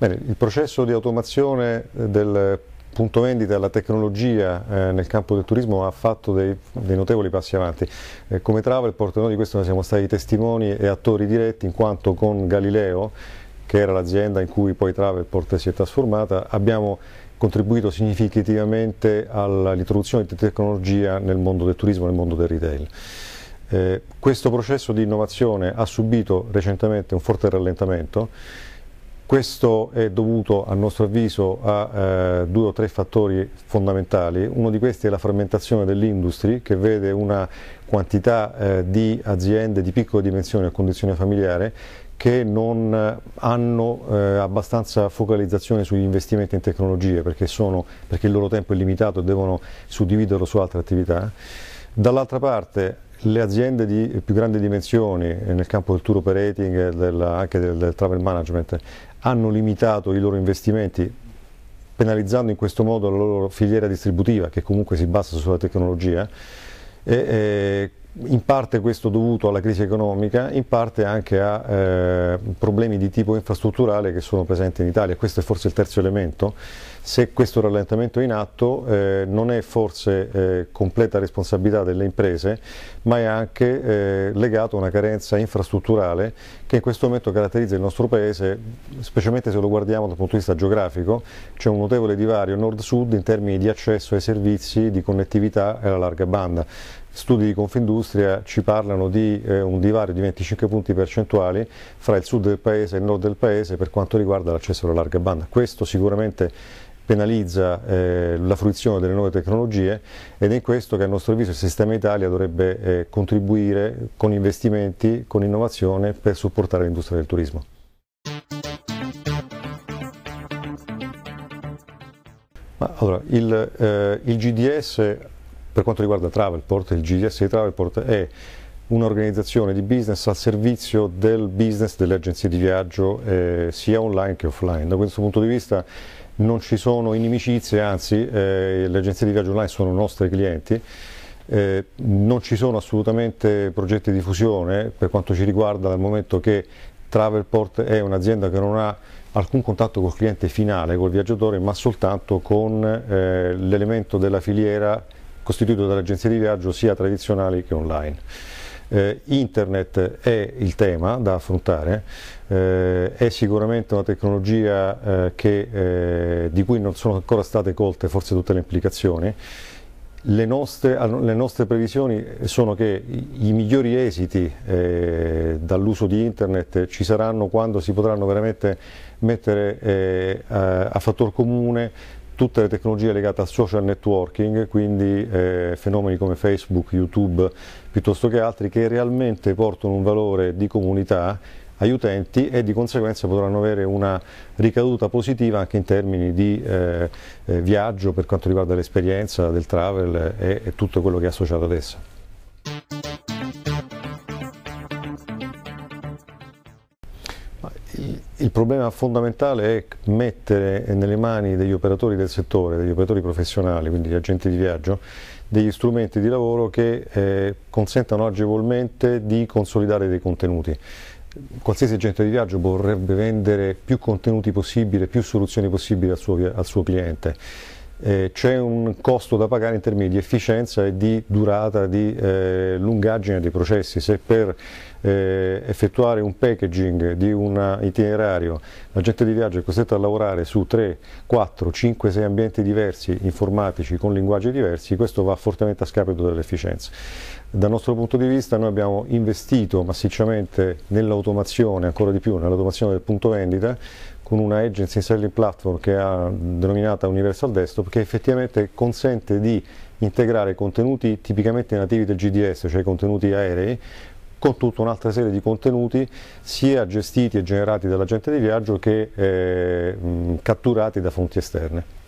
Bene, il processo di automazione eh, del punto vendita alla tecnologia eh, nel campo del turismo ha fatto dei, dei notevoli passi avanti. Eh, come Travelport noi di questo noi siamo stati testimoni e attori diretti in quanto con Galileo, che era l'azienda in cui poi Travelport si è trasformata, abbiamo contribuito significativamente all'introduzione di tecnologia nel mondo del turismo, nel mondo del retail. Eh, questo processo di innovazione ha subito recentemente un forte rallentamento questo è dovuto a nostro avviso a eh, due o tre fattori fondamentali, uno di questi è la frammentazione dell'industria che vede una quantità eh, di aziende di piccole dimensioni a condizione familiare che non eh, hanno eh, abbastanza focalizzazione sugli investimenti in tecnologie perché, sono, perché il loro tempo è limitato e devono suddividerlo su altre attività. Dall'altra parte le aziende di più grandi dimensioni eh, nel campo del tour operating e del, anche del, del travel management hanno limitato i loro investimenti penalizzando in questo modo la loro filiera distributiva che comunque si basa sulla tecnologia eh, e, e in parte questo dovuto alla crisi economica, in parte anche a eh, problemi di tipo infrastrutturale che sono presenti in Italia. Questo è forse il terzo elemento. Se questo rallentamento è in atto eh, non è forse eh, completa responsabilità delle imprese, ma è anche eh, legato a una carenza infrastrutturale che in questo momento caratterizza il nostro paese, specialmente se lo guardiamo dal punto di vista geografico, c'è un notevole divario nord-sud in termini di accesso ai servizi, di connettività e alla larga banda. Studi di Confindustria ci parlano di eh, un divario di 25 punti percentuali fra il sud del paese e il nord del paese per quanto riguarda l'accesso alla larga banda. Questo sicuramente penalizza eh, la fruizione delle nuove tecnologie ed è in questo che a nostro avviso il sistema Italia dovrebbe eh, contribuire con investimenti, con innovazione per supportare l'industria del turismo. Ma, allora, il, eh, il GDS per quanto riguarda Travelport, il GDS di Travelport è un'organizzazione di business al servizio del business delle agenzie di viaggio eh, sia online che offline. Da questo punto di vista non ci sono inimicizie, anzi eh, le agenzie di viaggio online sono nostri clienti. Eh, non ci sono assolutamente progetti di fusione per quanto ci riguarda dal momento che Travelport è un'azienda che non ha alcun contatto col cliente finale, col viaggiatore, ma soltanto con eh, l'elemento della filiera costituito dalle agenzie di viaggio sia tradizionali che online. Eh, Internet è il tema da affrontare, eh, è sicuramente una tecnologia eh, che, eh, di cui non sono ancora state colte forse tutte le implicazioni. Le nostre, le nostre previsioni sono che i migliori esiti eh, dall'uso di Internet ci saranno quando si potranno veramente mettere eh, a fattor comune tutte le tecnologie legate al social networking, quindi eh, fenomeni come Facebook, YouTube piuttosto che altri che realmente portano un valore di comunità agli utenti e di conseguenza potranno avere una ricaduta positiva anche in termini di eh, eh, viaggio per quanto riguarda l'esperienza del travel e, e tutto quello che è associato ad essa. Il, il, problema fondamentale è mettere nelle mani degli operatori del settore, degli operatori professionali, quindi gli agenti di viaggio, degli strumenti di lavoro che eh, consentano agevolmente di consolidare dei contenuti. Qualsiasi agente di viaggio vorrebbe vendere più contenuti possibile, più soluzioni possibili al suo, al suo cliente eh, c'è un costo da pagare in termini di efficienza e di durata, di eh, lungaggine dei processi. Se per eh, effettuare un packaging di un itinerario l'agente di viaggio è costretto a lavorare su 3, 4, 5, 6 ambienti diversi informatici con linguaggi diversi, questo va fortemente a scapito dell'efficienza. Dal nostro punto di vista noi abbiamo investito massicciamente nell'automazione, ancora di più nell'automazione del punto vendita, con una agency selling platform che ha mm, denominata Universal Desktop che effettivamente consente di integrare contenuti tipicamente nativi del GDS, cioè contenuti aerei, con tutta un'altra serie di contenuti sia gestiti e generati dall'agente di viaggio che eh, mm, catturati da fonti esterne.